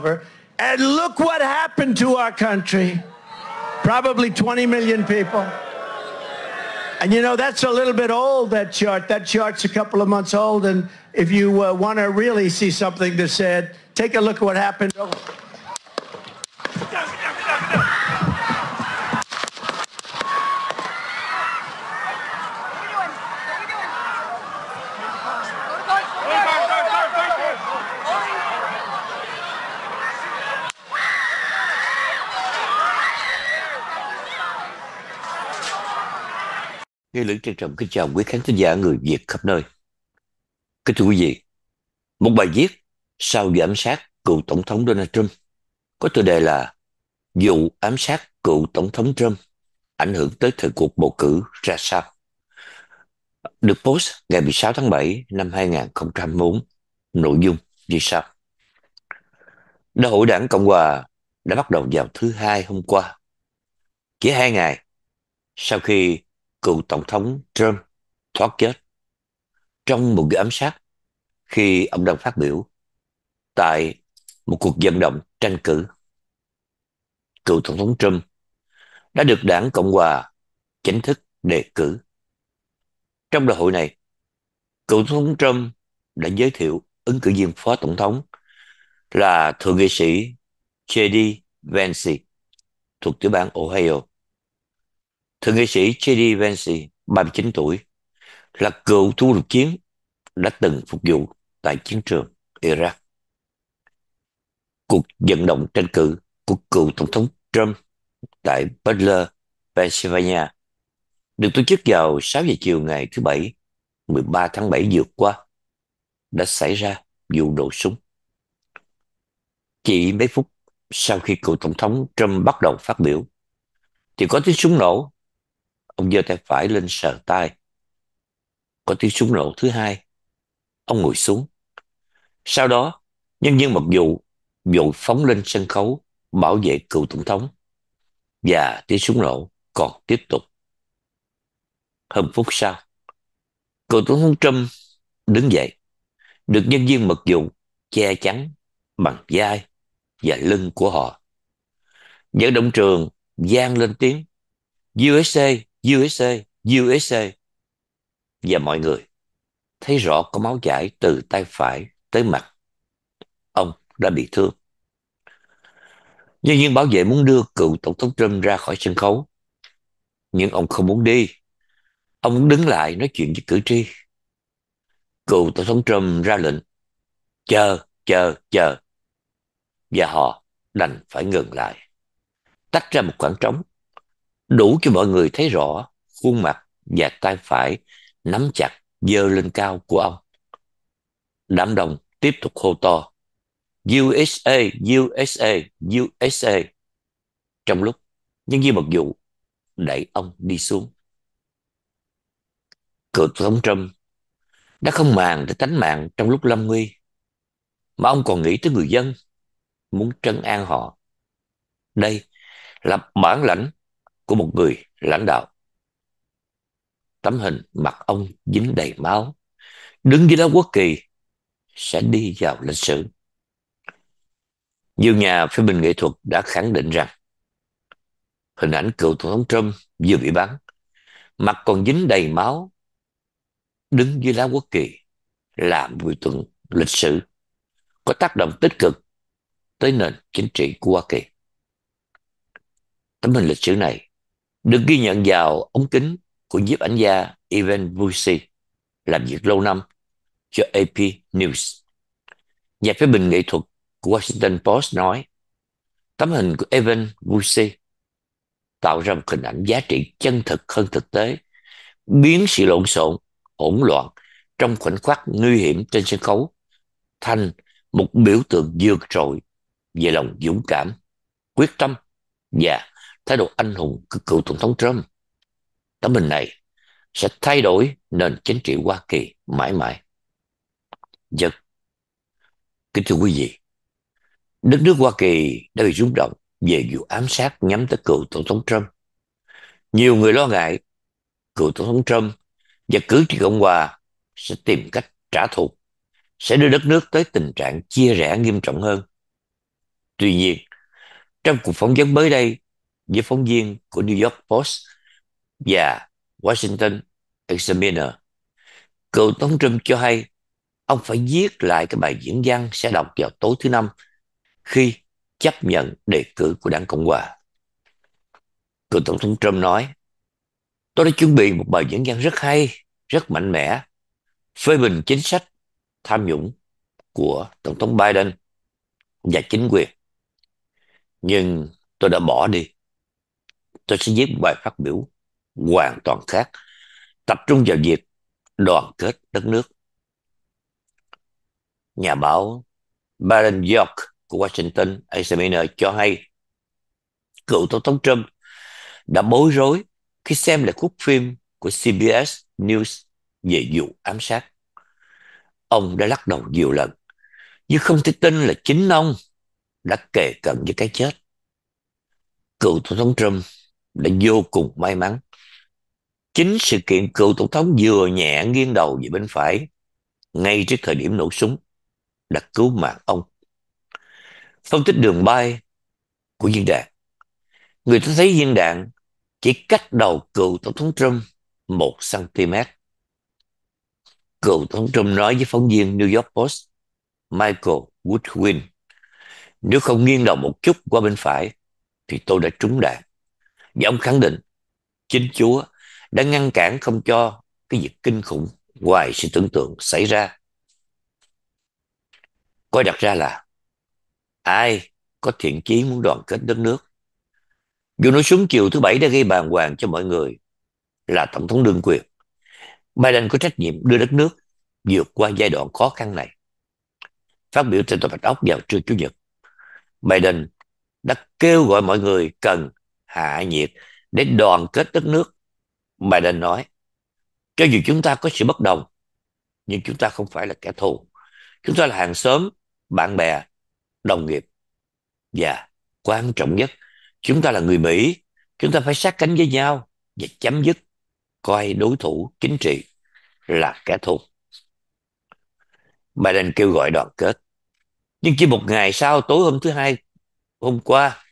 over. And look what happened to our country. Probably 20 million people. And you know, that's a little bit old, that chart. That chart's a couple of months old. And if you uh, want to really see something that said, take a look at what happened. Lê Lữ trân trọng kính chào quý khán thính giả người Việt khắp nơi. Kính thưa quý vị, một bài viết sau vụ ám sát cựu Tổng thống Donald Trump có tựa đề là Vụ ám sát cựu Tổng thống Trump ảnh hưởng tới thời cuộc bầu cử ra sao? Được post ngày 16 tháng 7 năm 2004, nội dung như sau. Đại hội đảng Cộng Hòa đã bắt đầu vào thứ hai hôm qua. Chỉ hai ngày sau khi cựu Tổng thống Trump thoát chết trong một vụ ám sát khi ông đang phát biểu tại một cuộc vận động tranh cử. Cựu Tổng thống Trump đã được đảng Cộng Hòa chính thức đề cử. Trong đại hội này, cựu Tổng thống Trump đã giới thiệu ứng cử viên phó tổng thống là thượng nghị sĩ J.D. Vance thuộc tiểu bang Ohio. Thượng nghị sĩ J.D. Vance, 39 tuổi, là cựu thú lục chiến đã từng phục vụ tại chiến trường Iraq. Cuộc vận động tranh cử của cựu Tổng thống Trump tại Butler, Pennsylvania được tổ chức vào 6 giờ chiều ngày thứ Bảy 13 tháng 7 vừa qua đã xảy ra vụ nổ súng. Chỉ mấy phút sau khi cựu Tổng thống Trump bắt đầu phát biểu thì có tiếng súng nổ Ông giơ tay phải lên sờ tay. Có tiếng súng nổ thứ hai. Ông ngồi xuống. Sau đó, nhân viên mặc dù, vội phóng lên sân khấu bảo vệ cựu tổng thống. Và tiếng súng nổ còn tiếp tục. Hơn phút sau, cựu tổng thống Trump đứng dậy, được nhân viên mật vụ che chắn bằng vai và lưng của họ. Dẫn động trường vang lên tiếng USA USA, USA và mọi người thấy rõ có máu chảy từ tay phải tới mặt. Ông đã bị thương. Nhân viên bảo vệ muốn đưa cựu Tổng thống Trump ra khỏi sân khấu. Nhưng ông không muốn đi. Ông muốn đứng lại nói chuyện với cử tri. Cựu Tổng thống Trump ra lệnh. Chờ, chờ, chờ. Và họ đành phải ngừng lại. Tách ra một khoảng trống đủ cho mọi người thấy rõ khuôn mặt và tay phải nắm chặt dơ lên cao của ông. Đám đông tiếp tục hô to USA, USA, USA. Trong lúc nhân viên mật vụ đẩy ông đi xuống. Cựu tổng Trump đã không màng để tánh mạng trong lúc lâm nguy, mà ông còn nghĩ tới người dân, muốn trấn an họ. Đây là bản lãnh của một người lãnh đạo. Tấm hình mặt ông dính đầy máu, đứng dưới lá quốc kỳ sẽ đi vào lịch sử. Nhiều nhà phê bình nghệ thuật đã khẳng định rằng hình ảnh cựu tổng thống Trump vừa bị bắn, mặt còn dính đầy máu, đứng dưới lá quốc kỳ là biểu tượng lịch sử có tác động tích cực tới nền chính trị của Hoa Kỳ. Tấm hình lịch sử này được ghi nhận vào ống kính của nhiếp ảnh gia Ivan Busi làm việc lâu năm cho AP News. Nhà phê bình nghệ thuật của Washington Post nói tấm hình của Evan Busi tạo ra một hình ảnh giá trị chân thực hơn thực tế, biến sự lộn xộn, hỗn loạn trong khoảnh khắc nguy hiểm trên sân khấu thành một biểu tượng vượt trội về lòng dũng cảm, quyết tâm và thái độ anh hùng của cựu tổng thống Trump. Tấm hình này sẽ thay đổi nền chính trị Hoa Kỳ mãi mãi. Giật. Kính thưa quý vị, đất nước Hoa Kỳ đã bị rung động về vụ ám sát nhắm tới cựu tổng thống Trump. Nhiều người lo ngại cựu tổng thống Trump và cử tri Cộng hòa sẽ tìm cách trả thù, sẽ đưa đất nước tới tình trạng chia rẽ nghiêm trọng hơn. Tuy nhiên, trong cuộc phỏng vấn mới đây với phóng viên của New York Post và Washington Examiner. Cựu Tổng Trump cho hay ông phải viết lại cái bài diễn văn sẽ đọc vào tối thứ Năm khi chấp nhận đề cử của đảng Cộng Hòa. Cựu Tổng thống Trump nói, tôi đã chuẩn bị một bài diễn văn rất hay, rất mạnh mẽ, phê bình chính sách tham nhũng của Tổng thống Biden và chính quyền. Nhưng tôi đã bỏ đi tôi sẽ viết bài phát biểu hoàn toàn khác tập trung vào việc đoàn kết đất nước nhà báo Baron York của Washington Examiner cho hay cựu tổng thống Trump đã bối rối khi xem lại khúc phim của CBS News về vụ ám sát. Ông đã lắc đầu nhiều lần, nhưng không thể tin là chính ông đã kề cận với cái chết. Cựu tổng thống Trump đã vô cùng may mắn chính sự kiện cựu tổng thống vừa nhẹ nghiêng đầu về bên phải ngay trước thời điểm nổ súng đã cứu mạng ông phân tích đường bay của viên đạn người ta thấy viên đạn chỉ cách đầu cựu tổng thống Trump 1 cm cựu tổng thống Trump nói với phóng viên New York Post Michael Woodwin nếu không nghiêng đầu một chút qua bên phải thì tôi đã trúng đạn và ông khẳng định chính Chúa đã ngăn cản không cho cái việc kinh khủng ngoài sự tưởng tượng xảy ra. Coi đặt ra là ai có thiện chí muốn đoàn kết đất nước. dù nổ xuống chiều thứ Bảy đã gây bàn hoàng cho mọi người là Tổng thống đương quyền. Biden có trách nhiệm đưa đất nước vượt qua giai đoạn khó khăn này. Phát biểu trên tòa Bạch Ốc vào trưa Chủ nhật, Biden đã kêu gọi mọi người cần hạ nhiệt để đoàn kết đất nước Biden nói cho dù chúng ta có sự bất đồng nhưng chúng ta không phải là kẻ thù chúng ta là hàng xóm bạn bè đồng nghiệp và quan trọng nhất chúng ta là người Mỹ chúng ta phải sát cánh với nhau và chấm dứt coi đối thủ chính trị là kẻ thù Biden kêu gọi đoàn kết nhưng chỉ một ngày sau tối hôm thứ hai hôm qua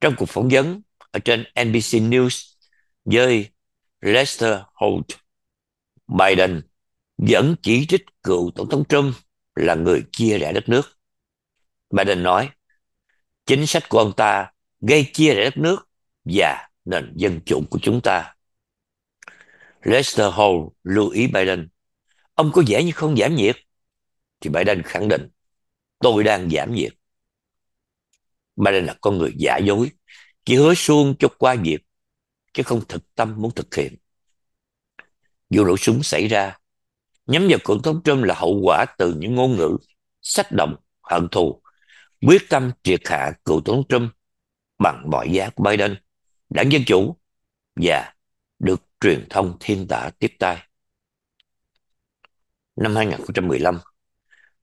trong cuộc phỏng vấn ở trên NBC News với Lester Holt. Biden vẫn chỉ trích cựu Tổng thống Trump là người chia rẽ đất nước. Biden nói, chính sách của ông ta gây chia rẽ đất nước và nền dân chủ của chúng ta. Lester Holt lưu ý Biden, ông có vẻ như không giảm nhiệt. Thì Biden khẳng định, tôi đang giảm nhiệt. Biden là con người giả dối chỉ hứa suông cho qua dịp chứ không thực tâm muốn thực hiện vụ nổ súng xảy ra nhắm vào cựu thống trump là hậu quả từ những ngôn ngữ sách động hận thù quyết tâm triệt hạ cựu tổng trump bằng mọi giá của biden đảng dân chủ và được truyền thông thiên tả tiếp tay năm 2015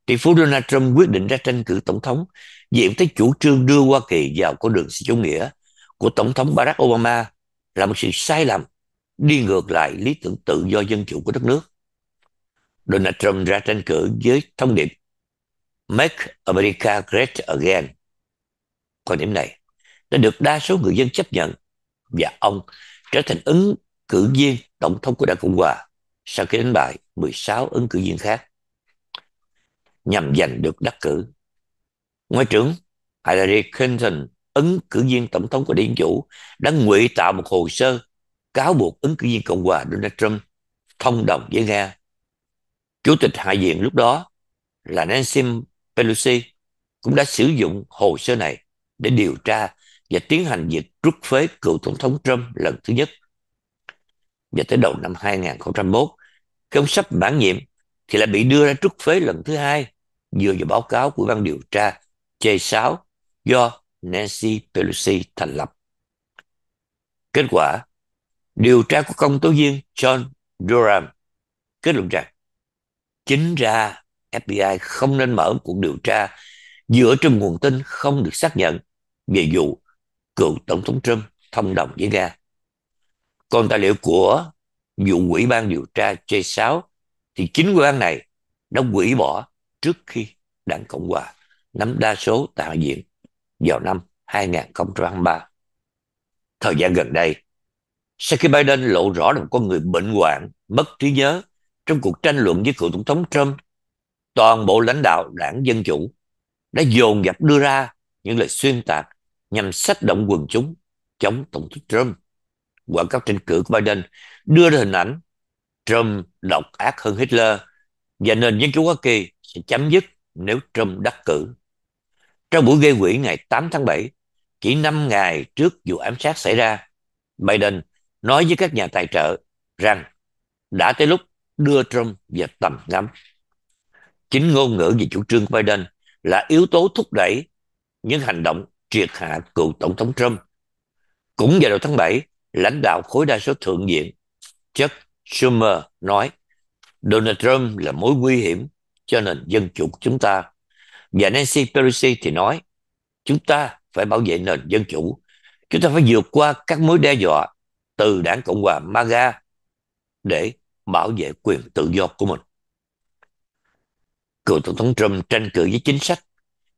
tỷ phú Donald Trump quyết định ra tranh cử tổng thống vì diện tới chủ trương đưa Hoa Kỳ vào con đường chủ nghĩa của Tổng thống Barack Obama là một sự sai lầm đi ngược lại lý tưởng tự do dân chủ của đất nước. Donald Trump ra tranh cử với thông điệp Make America Great Again. Quan điểm này đã được đa số người dân chấp nhận và ông trở thành ứng cử viên tổng thống của Đảng Cộng Hòa sau khi đánh bại 16 ứng cử viên khác nhằm giành được đắc cử. Ngoại trưởng Hillary Clinton ứng cử viên tổng thống của Điện Chủ đã ngụy tạo một hồ sơ cáo buộc ứng cử viên Cộng hòa Donald Trump thông đồng với Nga. Chủ tịch Hạ viện lúc đó là Nancy Pelosi cũng đã sử dụng hồ sơ này để điều tra và tiến hành việc rút phế cựu tổng thống Trump lần thứ nhất. Và tới đầu năm 2001, khi ông sắp bản nhiệm thì lại bị đưa ra rút phế lần thứ hai dựa vào báo cáo của ban điều tra J6 do Nancy Pelosi thành lập. Kết quả, điều tra của công tố viên John Durham kết luận rằng chính ra FBI không nên mở cuộc điều tra dựa trên nguồn tin không được xác nhận về vụ cựu Tổng thống Trump thông đồng với Nga. Còn tài liệu của vụ quỹ ban điều tra J6 thì chính quan này đã quỷ bỏ trước khi đảng Cộng Hòa nắm đa số tại Hạ viện vào năm 2023. Thời gian gần đây, sau khi Biden lộ rõ là một con người bệnh hoạn, mất trí nhớ trong cuộc tranh luận với cựu tổng thống Trump, toàn bộ lãnh đạo đảng Dân Chủ đã dồn dập đưa ra những lời xuyên tạc nhằm sách động quần chúng chống Tổng thống Trump. Quảng cáo tranh cử của Biden đưa ra hình ảnh Trump độc ác hơn Hitler và nền dân chủ Hoa Kỳ sẽ chấm dứt nếu Trump đắc cử trong buổi gây quỹ ngày 8 tháng 7, chỉ 5 ngày trước vụ ám sát xảy ra, Biden nói với các nhà tài trợ rằng đã tới lúc đưa Trump vào tầm ngắm. Chính ngôn ngữ về chủ trương của Biden là yếu tố thúc đẩy những hành động triệt hạ cựu Tổng thống Trump. Cũng vào đầu tháng 7, lãnh đạo khối đa số thượng viện Chuck Schumer nói Donald Trump là mối nguy hiểm cho nền dân chủ của chúng ta và Nancy Pelosi thì nói, chúng ta phải bảo vệ nền dân chủ, chúng ta phải vượt qua các mối đe dọa từ đảng Cộng hòa MAGA để bảo vệ quyền tự do của mình. Cựu Tổng thống Trump tranh cử với chính sách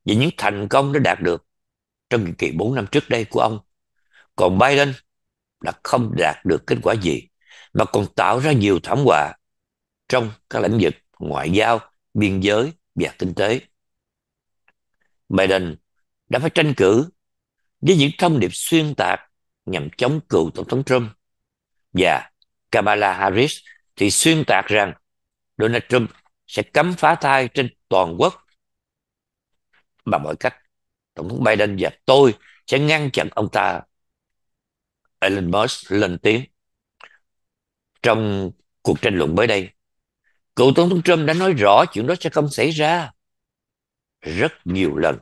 và những thành công đã đạt được trong nhiệm kỳ 4 năm trước đây của ông. Còn Biden đã không đạt được kết quả gì mà còn tạo ra nhiều thảm họa trong các lĩnh vực ngoại giao, biên giới và kinh tế. Biden đã phải tranh cử với những thông điệp xuyên tạc nhằm chống cựu Tổng thống Trump và Kamala Harris thì xuyên tạc rằng Donald Trump sẽ cấm phá thai trên toàn quốc bằng mọi cách. Tổng thống Biden và tôi sẽ ngăn chặn ông ta. Elon Musk lên tiếng. Trong cuộc tranh luận mới đây, cựu Tổng thống Trump đã nói rõ chuyện đó sẽ không xảy ra rất nhiều lần.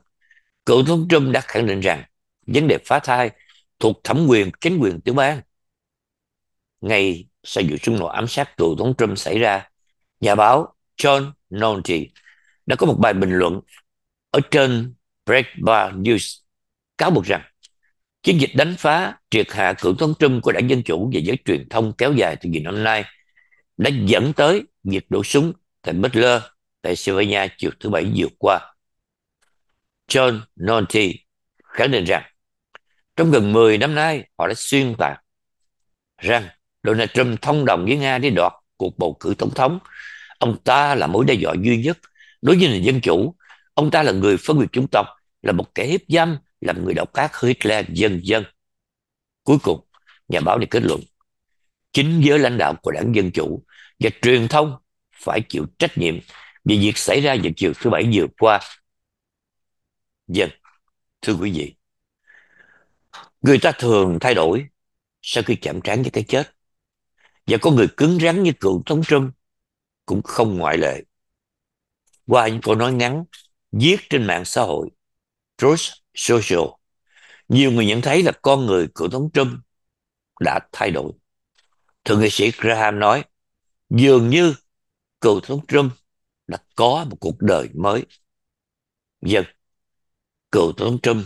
Cựu thống Trump đã khẳng định rằng vấn đề phá thai thuộc thẩm quyền chính quyền tiểu bang. Ngay sau vụ xung đột ám sát cựu thống Trump xảy ra, nhà báo John Nolte đã có một bài bình luận ở trên Breitbart News cáo buộc rằng chiến dịch đánh phá triệt hạ cựu thống Trump của đảng Dân Chủ và giới truyền thông kéo dài từ nhiều năm nay đã dẫn tới việc đổ súng tại Butler, Pennsylvania chiều thứ Bảy vừa qua. John Nolte khẳng định rằng trong gần 10 năm nay họ đã xuyên tạc rằng Donald Trump thông đồng với Nga để đoạt cuộc bầu cử tổng thống. Ông ta là mối đe dọa duy nhất đối với nền dân chủ. Ông ta là người phân biệt chủng tộc, là một kẻ hiếp dâm, là người độc ác Hitler, dân dân. Cuối cùng, nhà báo này kết luận, chính giới lãnh đạo của đảng Dân Chủ và truyền thông phải chịu trách nhiệm về việc xảy ra vào chiều thứ Bảy vừa qua Dân, vâng, thưa quý vị, người ta thường thay đổi sau khi chạm trán với cái chết. Và có người cứng rắn như cựu thống trâm cũng không ngoại lệ. Qua những câu nói ngắn viết trên mạng xã hội, Truth Social, nhiều người nhận thấy là con người cựu thống trâm đã thay đổi. Thượng nghị sĩ Graham nói, dường như cựu thống trâm đã có một cuộc đời mới. Dân, vâng, cựu tổng thống Trump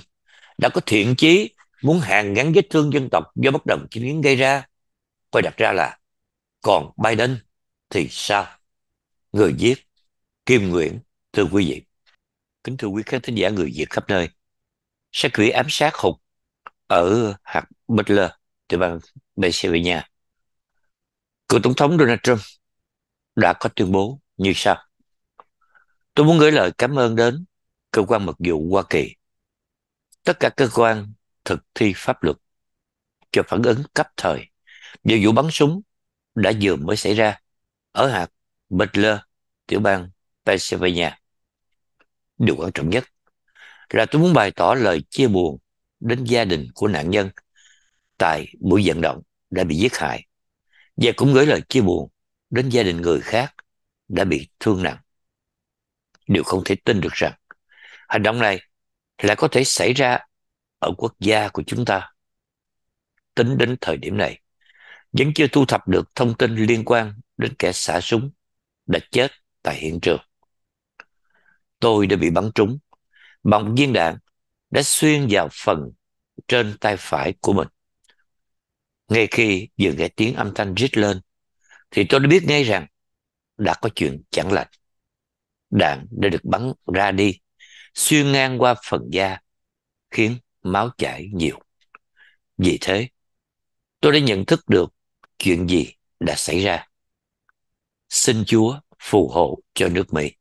đã có thiện chí muốn hàn gắn vết thương dân tộc do bất đồng chính kiến gây ra. Quay đặt ra là còn Biden thì sao? Người viết Kim Nguyễn, thưa quý vị. Kính thưa quý khán thính giả người Việt khắp nơi. sẽ quỷ ám sát hụt ở hạt Butler, từ bang Pennsylvania. Cựu Tổng thống Donald Trump đã có tuyên bố như sau. Tôi muốn gửi lời cảm ơn đến cơ quan mật vụ Hoa Kỳ tất cả cơ quan thực thi pháp luật cho phản ứng cấp thời về vụ bắn súng đã vừa mới xảy ra ở hạt Butler, tiểu bang Pennsylvania. Điều quan trọng nhất là tôi muốn bày tỏ lời chia buồn đến gia đình của nạn nhân tại buổi vận động đã bị giết hại và cũng gửi lời chia buồn đến gia đình người khác đã bị thương nặng. Điều không thể tin được rằng hành động này là có thể xảy ra ở quốc gia của chúng ta. Tính đến thời điểm này, vẫn chưa thu thập được thông tin liên quan đến kẻ xả súng đã chết tại hiện trường. Tôi đã bị bắn trúng bằng viên đạn đã xuyên vào phần trên tay phải của mình. Ngay khi vừa nghe tiếng âm thanh rít lên, thì tôi đã biết ngay rằng đã có chuyện chẳng lành. Đạn đã được bắn ra đi xuyên ngang qua phần da khiến máu chảy nhiều. Vì thế, tôi đã nhận thức được chuyện gì đã xảy ra. Xin Chúa phù hộ cho nước Mỹ.